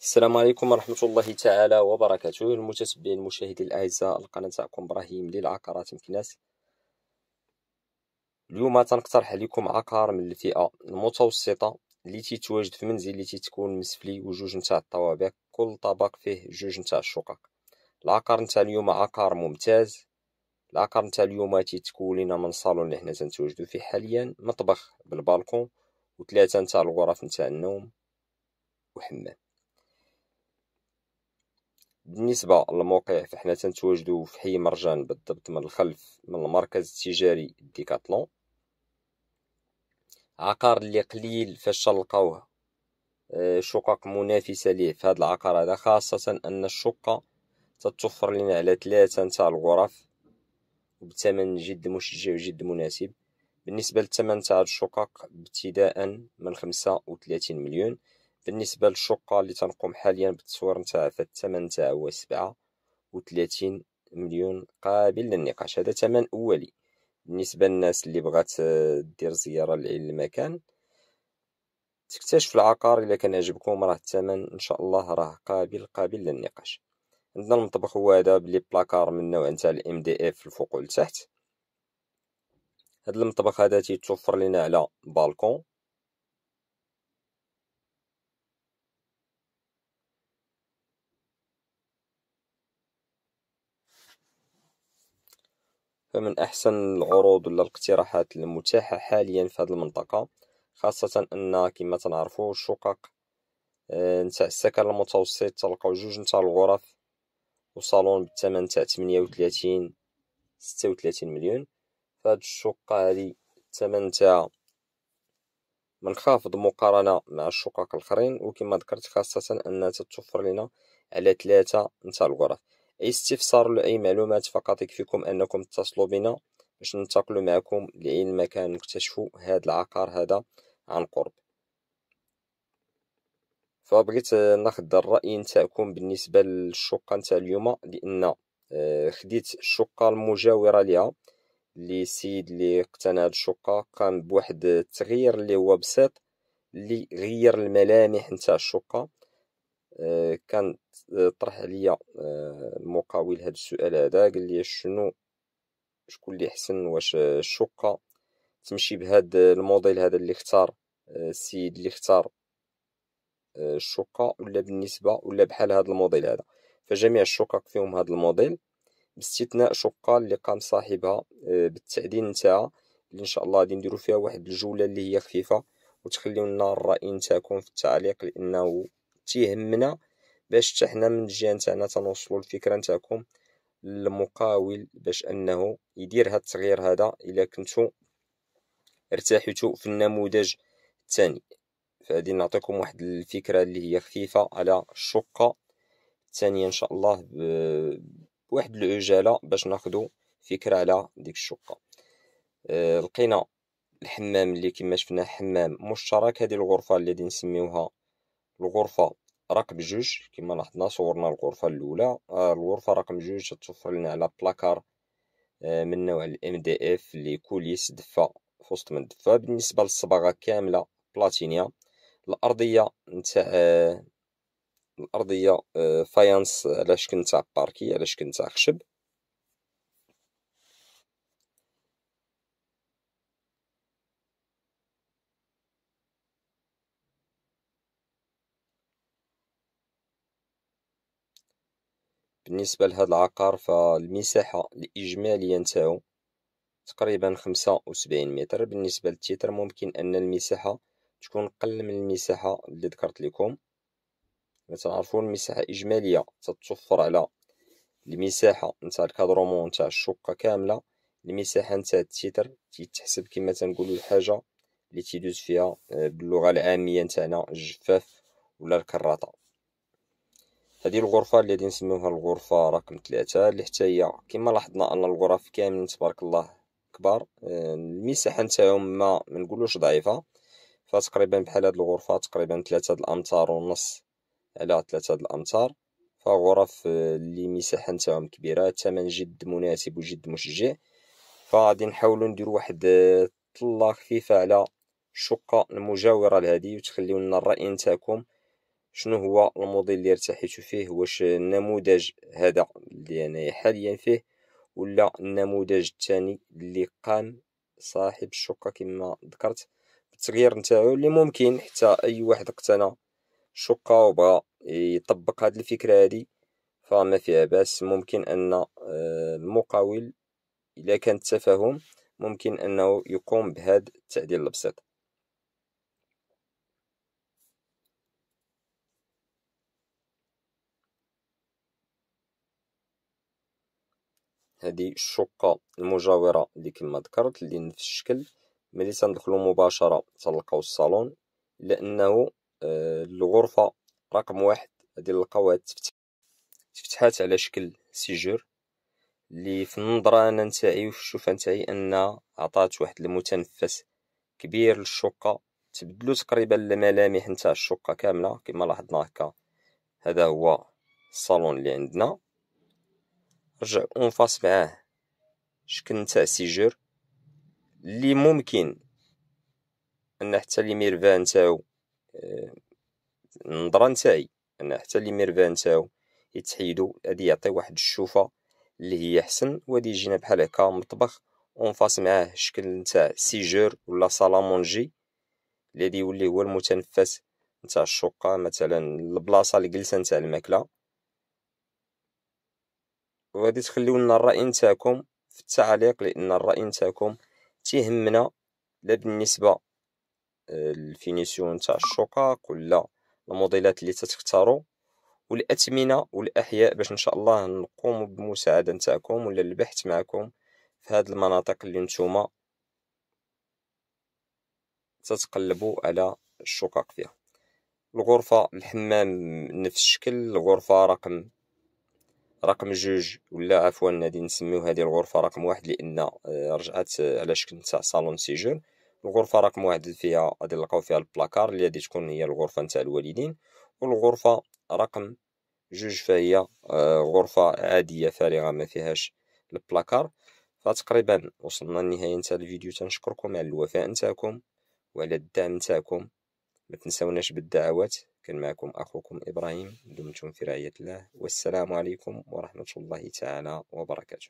السلام عليكم ورحمة الله تعالى وبركاته المتتبعين المشاهدين الأعزاء القناة تاعكم إبراهيم للعقارات مكناس اليوم تنقترح عليكم عقار من الفئة المتوسطة اللي تيتواجد في منزل اللي تتكون مسفلي وجوج نتاع الطوابق كل طبق فيه جوج نتاع الشقق العقار نتاع اليوم عقار ممتاز العقار نتاع اليوم تيتكون لنا من صالون اللي حنا تنتواجدو فيه حاليا مطبخ بالبالكون وثلاثة نتاع الغرف نتاع النوم وحمام بالنسبة للموقع فحنا تنتواجدو في حي مرجان بالضبط من الخلف من المركز التجاري ديكاتلون عقار اللي قليل فاش تلقاوه آه، شقق منافسة ليه في هذا العقار هذا خاصة أن الشقة تتوفر لنا على ثلاثة نتاع الغرف بثمن جد مشجع وجد مناسب بالنسبة للثمن تاع الشقق ابتداء من خمسة وثلاثين مليون بالنسبة للشقة اللي تنقوم حاليا بالتصوير نتاعها فالثمن نتاعها هو سبعة وثلاثين مليون قابل للنقاش هذا ثمن أولي بالنسبة للناس اللي بغات آه، دير زيارة للمكان تكتشف العقار إلا كان عجبكم راه الثمن إن شاء الله راه قابل قابل للنقاش عندنا المطبخ هو هذا بلي بلاكار من نوع نتاع الام دي اف الفوق والتحت هاد المطبخ هذا تيتوفر لينا على بالكون فمن أحسن العروض ولا الاقتراحات المتاحة حاليا في هذه المنطقة خاصة أن كما تنعرفوا الشقق آه، نتاع السكن المتوسط تلقاو جوج نتاع الغرف وصالون بالثمن تاع 38 36 مليون فهاد الشقة هادي الثمن تاعها منخفض مقارنة مع الشقق الآخرين وكما ذكرت خاصة أنها تتوفر لنا على ثلاثة نتاع الغرف استفسار لأي معلومات فقط يكفيكم أنكم تتصلوا بنا باش ننتقلوا معكم لاي مكان نكتشفوا هذا العقار هذا عن قرب فبغيت ناخذ الرأي نتاعكم بالنسبة للشقة نتاع اليوم لأن آه، خديت الشقة المجاورة لها اللي السيد اللي اقتنى هاد الشقة قام بواحد التغيير اللي هو بسيط اللي غير الملامح نتاع الشقة آه، كان آه، طرح عليا المقاول آه، هذا السؤال هذا قال لي شنو شكون اللي احسن واش الشقه تمشي بهذا الموديل هذا اللي اختار السيد اللي اختار الشقه ولا بالنسبه ولا بحال هذا الموديل هذا فجميع الشقق فيهم هذا الموديل باستثناء شقه اللي قام صاحبها بالتعدين نتاعها اللي ان شاء الله غادي نديرو فيها واحد الجوله اللي هي خفيفه وتخليو لنا الراي نتاعكم في التعليق لانه تيهمنا باش حتى حنا من الجهة نتاعنا تنوصلو الفكرة نتاعكم للمقاول باش أنه يدير هاد التغيير هذا إلا كنتو ارتاحتو في النموذج الثاني فهادي نعطيكم واحد الفكرة اللي هي خفيفة على الشقة الثانية إن شاء الله بواحد العجالة باش ناخدو فكرة على ديك الشقة آه، لقينا الحمام اللي كما شفنا حمام مشترك هذه الغرفة اللي نسميوها الغرفة رقم جوج كما لاحظنا صورنا الغرفة الأولى آه، الغرفة رقم جوج توفر لنا على بلاكار آه، من نوع الام دي اف اللي كوليس دفة فوسط من الدفة بالنسبة للصباغة كاملة بلاتينيا الأرضية نتاع آه، الأرضية فايانس على شكل نتاع باركي على شكل نتاع خشب بالنسبة لهاد العقار فالمساحة الإجمالية نتاعو تقريبا خمسة وسبعين متر بالنسبة للتيتر ممكن أن المساحة تكون قل من المساحة اللي ذكرت لكم تنعرفو المساحة الإجمالية تتوفر على المساحة نتاع الكادرومون نتاع الشقة كاملة المساحة نتاع التيتر تتحسب كما تنقولو الحاجة اللي تيدوز فيها باللغة العامية نتاعنا الجفاف ولا الكراطة هذه الغرفة غادي نسميوها الغرفة رقم ثلاثة اللي حتى هي كما لاحظنا أن الغرف كاملين تبارك الله كبار آه، المساحة نتاعهم ما منقولوش ضعيفة فتقريبا بحال هاد الغرفة تقريبا ثلاثة الأمتار ونص على ثلاثة الأمتار فغرف آه، اللي مساحة نتاعهم كبيرة الثمن جد مناسب وجد مشجع فغادي نحاولو نديرو واحد آه، طلة خفيفة على الشقة المجاورة لهذه وتخليو لنا الرأي نتاعكم شنو هو الموديل اللي ارتحيت فيه واش النموذج هذا اللي انا حاليا فيه ولا النموذج الثاني اللي قام صاحب الشقه كما ذكرت بالتغيير نتاعو اللي ممكن حتى اي واحد اقتنى شقه وبغى يطبق هذه الفكره هذه فما فيها باس ممكن ان آه، المقاول اذا كان التفاهم ممكن انه يقوم بهذا التعديل البسيط هذه الشقة المجاورة اللي كما ذكرت اللي نفس الشكل ملي تندخلو مباشرة تلقاو الصالون لانه آه، الغرفة رقم واحد هذه نلقاو تفتحات على شكل سيجور اللي في النظرة أنا نتاعي وفي الشوفة نتاعي أنها عطات واحد المتنفس كبير للشقة تبدلو تقريبا الملامح نتاع الشقة كاملة كما لاحظنا هكا هذا هو الصالون اللي عندنا رجع اون فاس معاه شكل نتاع سيجور اللي ممكن ان حتى لي ميرفان تاعو النظرة آه، نتاعي ان حتى لي ميرفان تاعو يتحيدو هادي يعطي واحد الشوفة اللي هي حسن وهادي يجينا بحال هكا مطبخ اون فاس معاه شكل نتاع سيجور ولا سالامونجي اللي يولي هو المتنفس نتاع الشقة مثلا البلاصة اللي جلسة نتاع الماكلة وغادي تخليو لنا الراي نتاعكم في التعليق لان الراي نتاعكم تيهمنا لا بالنسبه الفينيسيون آه، تاع الشقق ولا الموديلات اللي تتختاروا والاثمنه والاحياء باش ان شاء الله نقوم بمساعده نتاعكم ولا البحث معكم في هذه المناطق اللي نتوما تتقلبوا على الشقق فيها الغرفه الحمام نفس الشكل الغرفه رقم رقم جوج ولا عفوا غادي نسميو هذه الغرفه رقم واحد لان آه، رجعت آه، على شكل نتاع صالون سيجور الغرفه رقم واحد فيها غادي نلقاو فيها البلاكار اللي غادي تكون هي الغرفه نتاع الوالدين والغرفه رقم جوج فهي آه، غرفه عاديه فارغه ما فيهاش البلاكار فتقريبا وصلنا لنهاية نتاع الفيديو تنشكركم على الوفاء نتاعكم وعلى الدعم نتاعكم ما تنساوناش بالدعوات كان معكم أخوكم إبراهيم دمتم في رعاية الله والسلام عليكم ورحمة الله تعالى وبركاته